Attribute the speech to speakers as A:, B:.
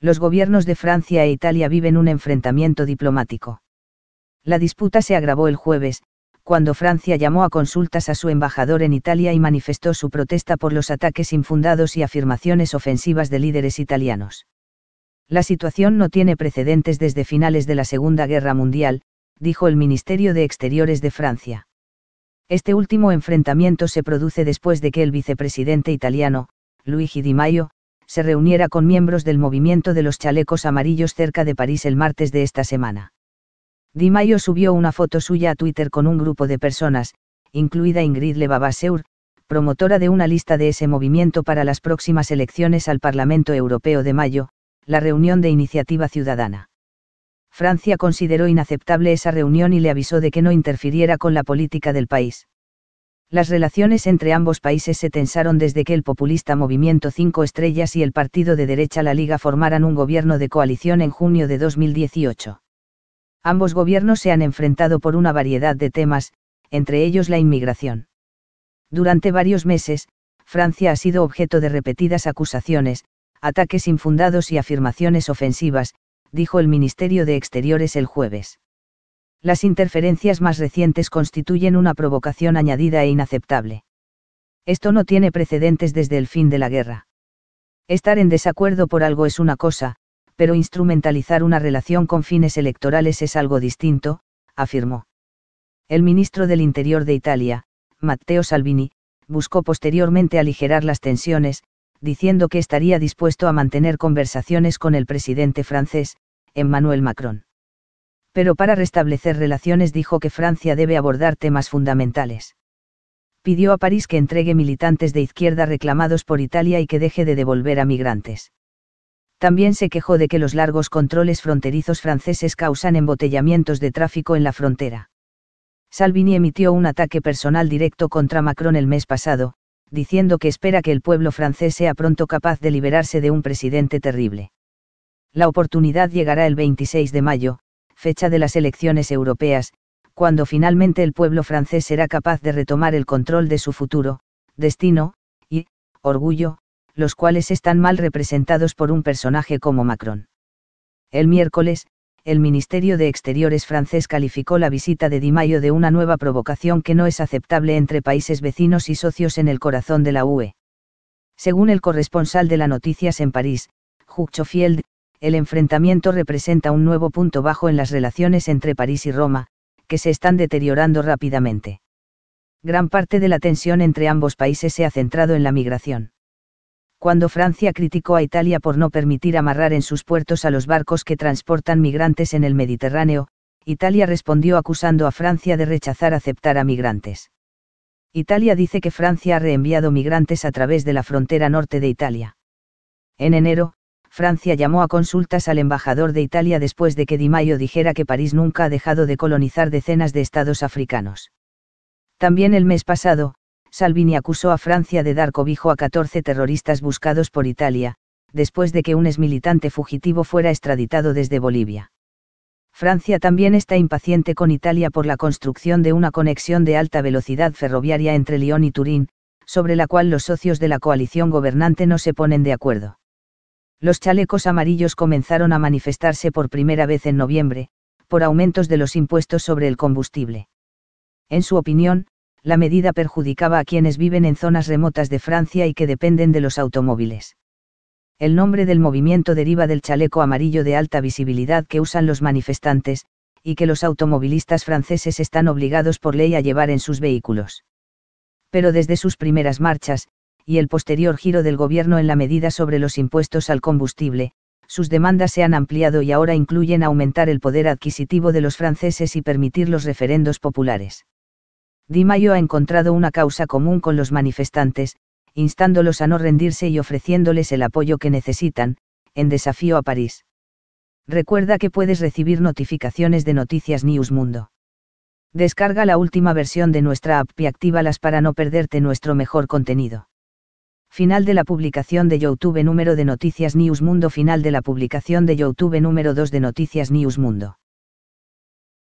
A: Los gobiernos de Francia e Italia viven un enfrentamiento diplomático. La disputa se agravó el jueves, cuando Francia llamó a consultas a su embajador en Italia y manifestó su protesta por los ataques infundados y afirmaciones ofensivas de líderes italianos. La situación no tiene precedentes desde finales de la Segunda Guerra Mundial, dijo el Ministerio de Exteriores de Francia. Este último enfrentamiento se produce después de que el vicepresidente italiano, Luigi Di Maio, se reuniera con miembros del movimiento de los chalecos amarillos cerca de París el martes de esta semana. Di Maio subió una foto suya a Twitter con un grupo de personas, incluida Ingrid Levabasseur, promotora de una lista de ese movimiento para las próximas elecciones al Parlamento Europeo de mayo, la reunión de iniciativa ciudadana. Francia consideró inaceptable esa reunión y le avisó de que no interfiriera con la política del país. Las relaciones entre ambos países se tensaron desde que el populista Movimiento 5 Estrellas y el partido de derecha La Liga formaran un gobierno de coalición en junio de 2018. Ambos gobiernos se han enfrentado por una variedad de temas, entre ellos la inmigración. Durante varios meses, Francia ha sido objeto de repetidas acusaciones, ataques infundados y afirmaciones ofensivas, dijo el Ministerio de Exteriores el jueves. Las interferencias más recientes constituyen una provocación añadida e inaceptable. Esto no tiene precedentes desde el fin de la guerra. Estar en desacuerdo por algo es una cosa, pero instrumentalizar una relación con fines electorales es algo distinto, afirmó. El ministro del Interior de Italia, Matteo Salvini, buscó posteriormente aligerar las tensiones, diciendo que estaría dispuesto a mantener conversaciones con el presidente francés, Emmanuel Macron pero para restablecer relaciones dijo que Francia debe abordar temas fundamentales. Pidió a París que entregue militantes de izquierda reclamados por Italia y que deje de devolver a migrantes. También se quejó de que los largos controles fronterizos franceses causan embotellamientos de tráfico en la frontera. Salvini emitió un ataque personal directo contra Macron el mes pasado, diciendo que espera que el pueblo francés sea pronto capaz de liberarse de un presidente terrible. La oportunidad llegará el 26 de mayo, fecha de las elecciones europeas, cuando finalmente el pueblo francés será capaz de retomar el control de su futuro, destino, y, orgullo, los cuales están mal representados por un personaje como Macron. El miércoles, el Ministerio de Exteriores francés calificó la visita de Di Maio de una nueva provocación que no es aceptable entre países vecinos y socios en el corazón de la UE. Según el corresponsal de la Noticias en París, huchofield el enfrentamiento representa un nuevo punto bajo en las relaciones entre París y Roma, que se están deteriorando rápidamente. Gran parte de la tensión entre ambos países se ha centrado en la migración. Cuando Francia criticó a Italia por no permitir amarrar en sus puertos a los barcos que transportan migrantes en el Mediterráneo, Italia respondió acusando a Francia de rechazar aceptar a migrantes. Italia dice que Francia ha reenviado migrantes a través de la frontera norte de Italia. En enero, Francia llamó a consultas al embajador de Italia después de que Di Maio dijera que París nunca ha dejado de colonizar decenas de estados africanos. También el mes pasado, Salvini acusó a Francia de dar cobijo a 14 terroristas buscados por Italia, después de que un exmilitante fugitivo fuera extraditado desde Bolivia. Francia también está impaciente con Italia por la construcción de una conexión de alta velocidad ferroviaria entre Lyon y Turín, sobre la cual los socios de la coalición gobernante no se ponen de acuerdo. Los chalecos amarillos comenzaron a manifestarse por primera vez en noviembre, por aumentos de los impuestos sobre el combustible. En su opinión, la medida perjudicaba a quienes viven en zonas remotas de Francia y que dependen de los automóviles. El nombre del movimiento deriva del chaleco amarillo de alta visibilidad que usan los manifestantes, y que los automovilistas franceses están obligados por ley a llevar en sus vehículos. Pero desde sus primeras marchas, y el posterior giro del gobierno en la medida sobre los impuestos al combustible, sus demandas se han ampliado y ahora incluyen aumentar el poder adquisitivo de los franceses y permitir los referendos populares. Di Mayo ha encontrado una causa común con los manifestantes, instándolos a no rendirse y ofreciéndoles el apoyo que necesitan, en desafío a París. Recuerda que puedes recibir notificaciones de Noticias News Mundo. Descarga la última versión de nuestra app y actívalas para no perderte nuestro mejor contenido. Final de la publicación de YouTube número de Noticias News Mundo Final de la publicación de YouTube número 2 de Noticias News Mundo